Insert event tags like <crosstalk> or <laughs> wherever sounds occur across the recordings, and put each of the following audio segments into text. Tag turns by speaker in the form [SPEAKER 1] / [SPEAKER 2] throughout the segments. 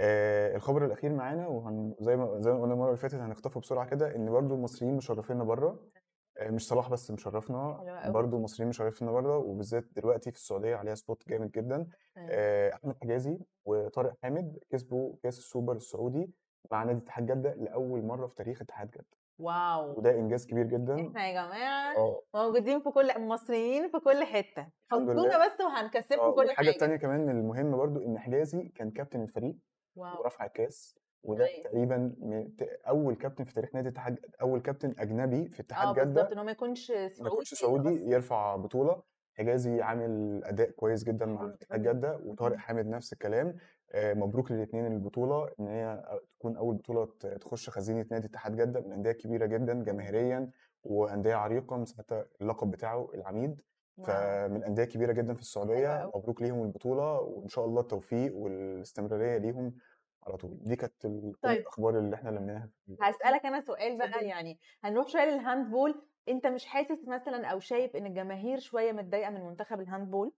[SPEAKER 1] آه الخبر الاخير معانا وهن زي ما زي ما قلنا المره اللي فاتت هنخطفه بسرعه كده ان برضو المصريين مشرفينا بره آه مش صلاح بس مشرفنا برضو المصريين مشرفينا بره وبالذات دلوقتي في السعوديه عليها سبوت جامد جدا آه احمد حجازي وطارق حامد كسبوا كاس السوبر السعودي مع نادي اتحاد جده لاول مره في تاريخ اتحاد جده
[SPEAKER 2] واو وده
[SPEAKER 1] انجاز كبير جدا
[SPEAKER 2] احنا يا جماعه أوه. موجودين في كل مصريين في كل حته حطونا بس وهنكسبكم آه، كل حاجه الحاجه
[SPEAKER 1] الثانيه كمان المهم برضو ان حجازي كان كابتن الفريق واو ورفع كاس وده أيوة. تقريبا من اول كابتن في تاريخ نادي الاتحاد اول كابتن اجنبي في اتحاد آه، جده بالظبط ان
[SPEAKER 2] هو ما يكونش سعودي ما
[SPEAKER 1] يكونش سعودي بس. يرفع بطوله حجازي عامل اداء كويس جدا مع اتحاد جده وطارق حامد نفس الكلام آه مبروك للاثنين البطوله ان هي تكون اول بطوله تخش خزينه نادي اتحاد جده من انديه كبيره جدا جماهيريا وانديه عريقه من ساعتها اللقب بتاعه العميد فمن انديه كبيره جدا في السعوديه مبروك ليهم البطوله وان شاء الله التوفيق والاستمراريه ليهم على طول دي كانت طيب. الاخبار اللي احنا لميناها
[SPEAKER 2] هسألك أنا سؤال بقى إمم. يعني هنروح شوية للهاندبول أنت مش حاسس مثلا أو شايف إن الجماهير شوية متضايقة من منتخب الهاندبول؟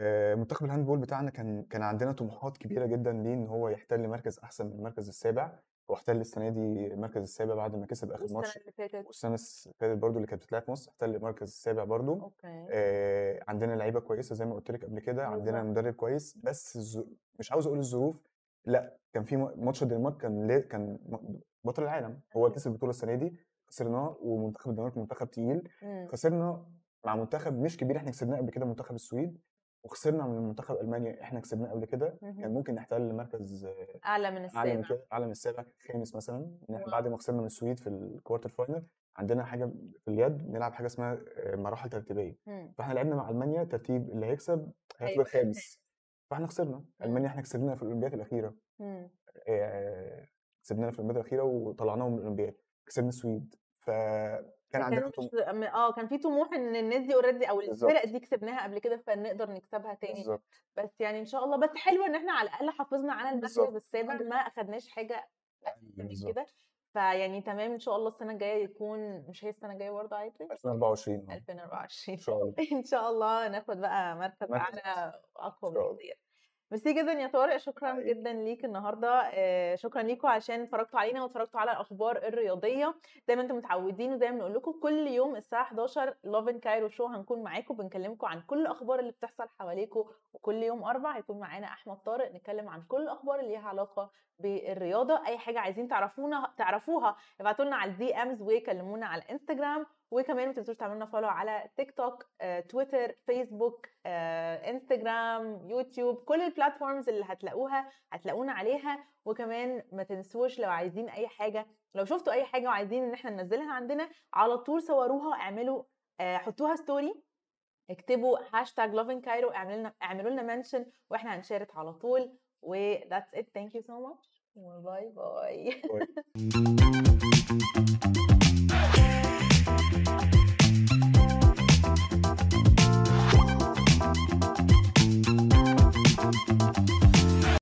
[SPEAKER 1] بول منتخب الهاندبول بتاعنا كان كان عندنا طموحات كبيره جدا ليه ان هو يحتل مركز احسن من المركز السابع واحتل السنه دي المركز السابع بعد ما كسب اخر والسنة ماتش اللي فاتت والسنه اللي فاتت برده اللي كانت بتلعب في مصر احتل المركز السابع برده أوكي آه، عندنا لعيبه كويسه زي ما قلت لك قبل كده أيوه عندنا مدرب كويس بس الظ- مش عاوز اقول الظروف لا كان في ماتش الدنمارك كان كان بطل العالم هو كسب البطوله السنه دي خسرناه ومنتخب الدنمارك منتخب تقيل خسرنا مع منتخب مش كبير احنا كسبناه قبل كده منتخب السويد وخسرنا من منتخب المانيا احنا كسبناه قبل كده كان ممكن نحتل مركز
[SPEAKER 2] اعلى من السابع اعلى من
[SPEAKER 1] اعلى من السابع خامس مثلا احنا بعد ما خسرنا من السويد في الكوارتر فاينل عندنا حاجه في اليد نلعب حاجه اسمها آه، مراحل ترتيبيه فاحنا لعبنا مع المانيا ترتيب اللي هيكسب هيفضل أيوه. خامس فاحنا خسرنا المانيا احنا كسبناها في الاولمبياد الاخيره امم كسبناها في الاولمبياد الاخيره وطلعناهم من الاولمبياد كسبنا السويد فكان عندنا
[SPEAKER 2] اه كان في طموح ان الناس دي اوريدي او الفرق دي كسبناها قبل كده فنقدر نكسبها تاني بالزبط. بس يعني ان شاء الله بس حلو ان احنا على الاقل حافظنا على المركز السابع ما اخدناش حاجه قبل كده فيعني تمام ان شاء الله السنه الجايه يكون مش هي السنه الجايه برضه عادي 2024 2024 ان شاء الله <laughs> ان شاء الله ناخد بقى مركز اعلى واقوى بكتير ميرسي جدا يا طارق شكرا أيه. جدا ليك النهارده آه، شكرا ليكم عشان اتفرجتوا علينا واتفرجتوا على الاخبار الرياضيه زي ما انتم متعودين وزي ما بنقول لكم كل يوم الساعه 11 ان كايرو شو هنكون معاكم بنكلمكم عن كل الاخبار اللي بتحصل حواليكم وكل يوم اربع هيكون معانا احمد طارق نتكلم عن كل الاخبار اللي ليها علاقه بالرياضه اي حاجه عايزين تعرفونا تعرفوها ابعتوا لنا على الدي امز وكلمونا على الانستجرام وكمان ما تنسوش تعملونا فولو على تيك توك آه، تويتر فيسبوك آه، انستجرام يوتيوب كل البلاتفورمز اللي هتلاقوها هتلاقونا عليها وكمان ما تنسوش لو عايزين اي حاجه لو شفتوا اي حاجه وعايزين ان احنا ننزلها عندنا على طول صوروها اعملوا آه، حطوها ستوري اكتبوا هاشتاج لوفين كايرو اعملوا اعملوا لنا منشن واحنا هنشارك على طول و that's it thank you so much باي باي <laughs>